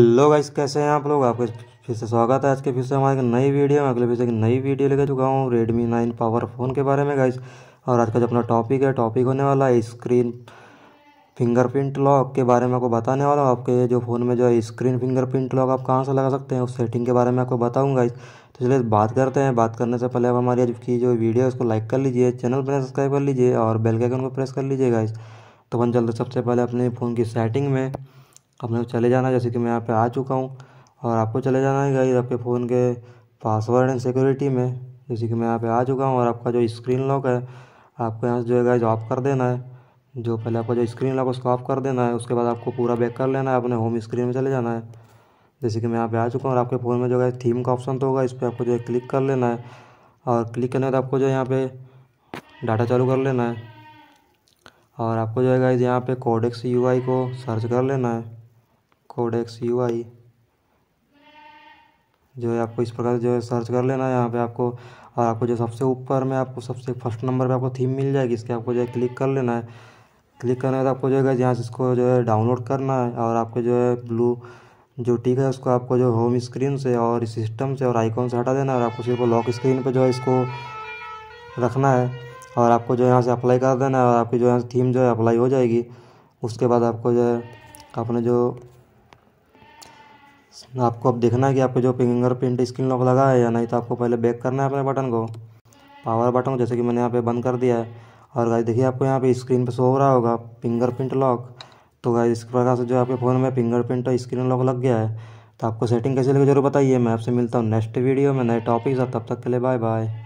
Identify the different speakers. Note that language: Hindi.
Speaker 1: लोग गाइस कैसे हैं आप लोग आपका फिर से स्वागत है आज के फिर से हमारे नई वीडियो में अगले फिर से एक नई वीडियो लेकर चुका हूँ रेडमी नाइन पावर फ़ोन के बारे में गाइस और आज का जो अपना टॉपिक है टॉपिक होने वाला है स्क्रीन फिंगरप्रिंट लॉक के बारे में आपको बताने वाला हूँ आपके जो फ़ोन में जो है स्क्रीन फिंगरप्रिंट लॉक आप कहाँ से लगा सकते हैं उस सेटिंग के बारे में आपको बताऊँगा इस तो चलिए बात करते हैं बात करने से पहले आप हमारी आज की जो वीडियो है उसको लाइक कर लीजिए चैनल पर सब्सक्राइब कर लीजिए और बेल के आइकन को प्रेस कर लीजिए गाइस तो अपन चलते सबसे पहले अपने फ़ोन की सेटिंग में अपने को चले जाना जैसे कि मैं यहाँ पे आ चुका हूँ और आपको चले जाना है गाइज आपके फ़ोन के पासवर्ड एंड सिक्योरिटी में जैसे कि मैं यहाँ पे आ चुका हूँ और आपका जो स्क्रीन लॉक है आपको यहाँ से जो है गाइज ऑफ कर देना है जो पहले आपका जो स्क्रीन लॉक उसको ऑफ कर देना है उसके बाद आपको पूरा बैक कर लेना है अपने होम स्क्रीन में चले जाना है जैसे कि मैं यहाँ पे आ चुका हूँ और आपके फ़ोन में जो है थीम का ऑप्शन तो होगा इस पर आपको जो है क्लिक कर लेना है और क्लिक करने के बाद आपको जो है यहाँ पे डाटा चालू कर लेना है और आपको जो है गाइज यहाँ पे कोडेक्स यूआई को सर्च कर लेना है कोडेक्स यू आई जो है आपको इस प्रकार जो है सर्च कर लेना है यहाँ पे आपको और आपको जो सबसे ऊपर में आपको सबसे फर्स्ट नंबर पे आपको थीम मिल जाएगी इसके आपको जो है क्लिक कर लेना है क्लिक करने के बाद आपको जो है यहाँ से इसको जो है डाउनलोड करना है और आपको जो है ब्लू जो टिक है उसको आपको जो होम स्क्रीन से और सिस्टम से और आइकॉन से हटा देना है और आपको सिर्फ लॉक स्क्रीन पर जो है इसको रखना है और आपको जो यहाँ से अप्लाई कर देना है और आपकी जो यहाँ थीम जो है अप्लाई हो जाएगी उसके बाद आपको जो है अपने जो आपको अब देखना है कि आपको जो फिंगर प्रिंट स्क्रीन लॉक लगा है या नहीं तो आपको पहले बैक करना है अपने बटन को पावर बटन को जैसे कि मैंने यहाँ पे बंद कर दिया है और गाइस देखिए आपको यहाँ पे स्क्रीन पे शो हो रहा होगा फिंगर प्रिंट लॉक तो गाइस इस प्रकार से जो आपके फ़ोन में फिंगर प्रिंट स्क्रीन लॉक लग गया है तो आपको सेटिंग कैसे लगे जरूर बताइए मैं आपसे मिलता हूँ नेक्स्ट वीडियो में नए टॉपिक तब तक के लिए बाय बाय